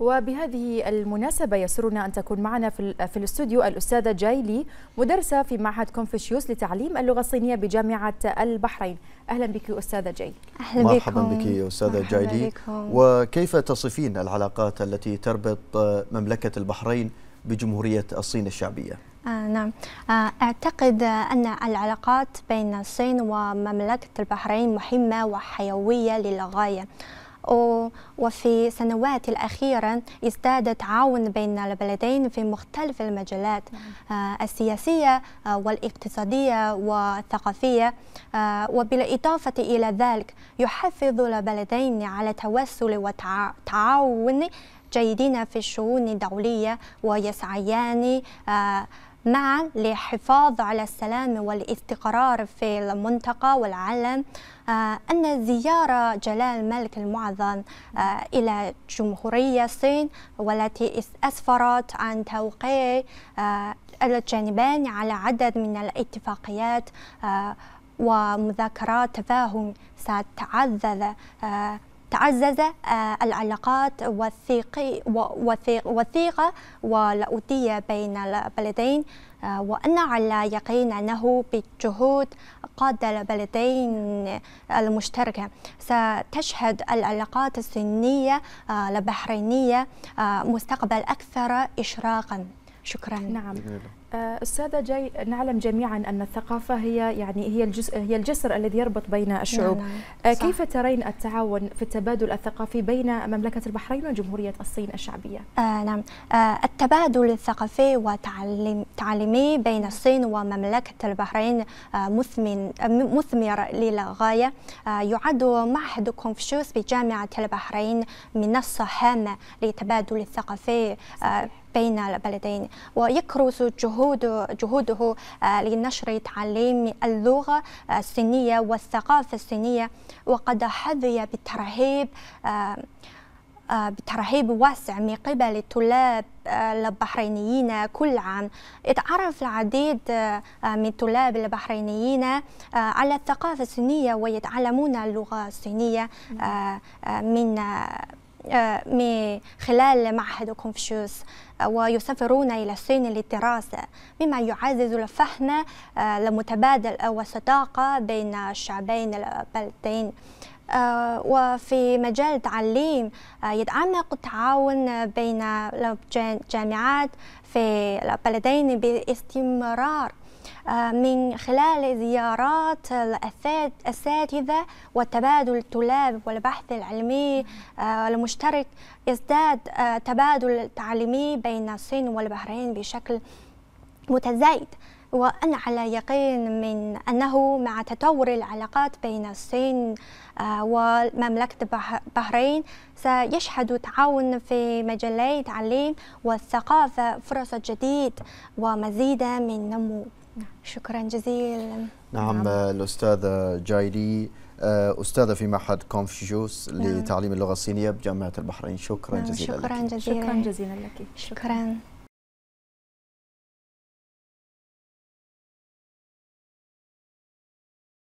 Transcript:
وبهذه المناسبة يسرنا أن تكون معنا في الاستوديو الأستاذة جايلي مدرسة في معهد كونفوشيوس لتعليم اللغة الصينية بجامعة البحرين أهلا بك أستاذة جايلي أهلا بكم مرحبا بك أستاذة جايلي بكم. وكيف تصفين العلاقات التي تربط مملكة البحرين بجمهورية الصين الشعبية؟ آه، نعم آه، أعتقد أن العلاقات بين الصين ومملكة البحرين مهمة وحيوية للغاية وفي السنوات الأخيرة ازداد تعاون بين البلدين في مختلف المجالات نعم. آه، السياسية آه، والاقتصادية والثقافية آه، وبالإضافة إلى ذلك يحافظ البلدين على توسل وتعاون جيدين في الشؤون الدولية ويسعيان معا لحفاظ على السلام والاستقرار في المنطقة والعالم آه، أن زيارة جلال الملك المعظم آه، إلى جمهورية الصين والتي أسفرت عن توقيع آه، الجانبين على عدد من الاتفاقيات ومذاكرات تفاهم ستعزز تعزز آه، العلاقات وثيقه والأودية بين البلدين آه، وأنا على يقين أنه بجهود قادة البلدين آه، المشتركة ستشهد العلاقات الصينية البحرينية مستقبل أكثر إشراقاً شكرا نعم آه، أستاذة جاي نعلم جميعا أن الثقافة هي يعني هي الجسر, هي الجسر الذي يربط بين الشعوب نعم. نعم. آه، كيف ترين التعاون في التبادل الثقافي بين مملكة البحرين وجمهورية الصين الشعبية؟ آه نعم آه التبادل الثقافي والتعليمي بين الصين ومملكة البحرين آه مثمن مثمر للغاية آه يعد معهد كونفوشيوس بجامعة البحرين منصة هامة للتبادل الثقافي آه بين البلدين ويكرس جهود جهوده آه، لنشر تعليم اللغة آه، الصينية والثقافة الصينية وقد حظي بترهيب آه، بترهيب واسع من قبل الطلاب البحرينيين كل عام يتعرف العديد من الطلاب البحرينيين على الثقافة الصينية ويتعلمون اللغة الصينية من آه، من خلال معهد كونفوشيوس آه، ويسافرون إلى الصين للدراسة مما يعزز الفهم آه، المتبادل والصداقة بين الشعبين البلدين وفي مجال التعليم يتعمق التعاون بين الجامعات في البلدين باستمرار من خلال زيارات الأساتذة وتبادل الطلاب والبحث العلمي آه، المشترك يزداد آه، تبادل التعليمي بين الصين والبحرين بشكل متزايد وأنا على يقين من أنه مع تطور العلاقات بين الصين آه، ومملكة البحرين سيشهد تعاون في مجالي التعليم والثقافة فرص جديد ومزيدا من النمو نعم. شكرا جزيلا نعم, نعم. الأستاذة جايلي آه، أستاذة في معهد كونفوشيوس نعم. لتعليم اللغة الصينية بجامعة البحرين شكرا نعم. جزيلا شكرا لك. جزيلا شكرا جزيلا لك شكرا, شكرا.